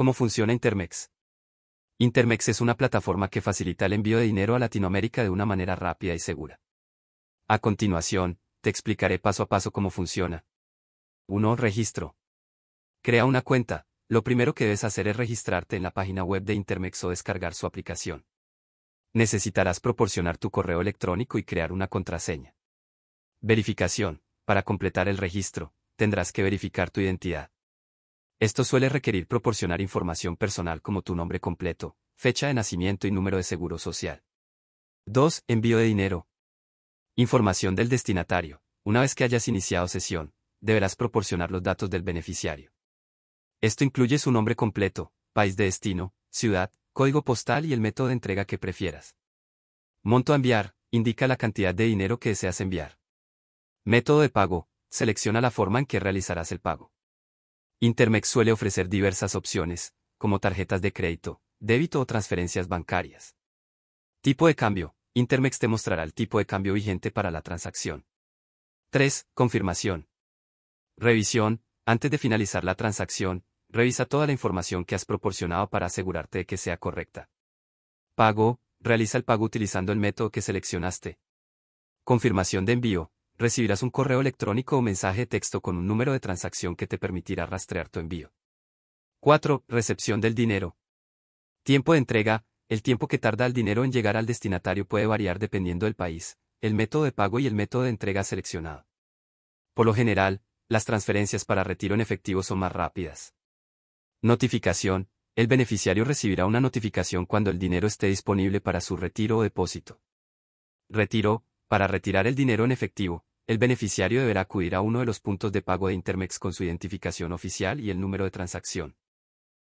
¿Cómo funciona Intermex? Intermex es una plataforma que facilita el envío de dinero a Latinoamérica de una manera rápida y segura. A continuación, te explicaré paso a paso cómo funciona. 1. Registro. Crea una cuenta. Lo primero que debes hacer es registrarte en la página web de Intermex o descargar su aplicación. Necesitarás proporcionar tu correo electrónico y crear una contraseña. Verificación. Para completar el registro, tendrás que verificar tu identidad. Esto suele requerir proporcionar información personal como tu nombre completo, fecha de nacimiento y número de seguro social. 2. Envío de dinero. Información del destinatario. Una vez que hayas iniciado sesión, deberás proporcionar los datos del beneficiario. Esto incluye su nombre completo, país de destino, ciudad, código postal y el método de entrega que prefieras. Monto a enviar, indica la cantidad de dinero que deseas enviar. Método de pago, selecciona la forma en que realizarás el pago. Intermex suele ofrecer diversas opciones, como tarjetas de crédito, débito o transferencias bancarias. Tipo de cambio. Intermex te mostrará el tipo de cambio vigente para la transacción. 3. Confirmación. Revisión. Antes de finalizar la transacción, revisa toda la información que has proporcionado para asegurarte de que sea correcta. Pago. Realiza el pago utilizando el método que seleccionaste. Confirmación de envío recibirás un correo electrónico o mensaje de texto con un número de transacción que te permitirá rastrear tu envío. 4. Recepción del dinero. Tiempo de entrega. El tiempo que tarda el dinero en llegar al destinatario puede variar dependiendo del país, el método de pago y el método de entrega seleccionado. Por lo general, las transferencias para retiro en efectivo son más rápidas. Notificación. El beneficiario recibirá una notificación cuando el dinero esté disponible para su retiro o depósito. Retiro. Para retirar el dinero en efectivo, el beneficiario deberá acudir a uno de los puntos de pago de Intermex con su identificación oficial y el número de transacción.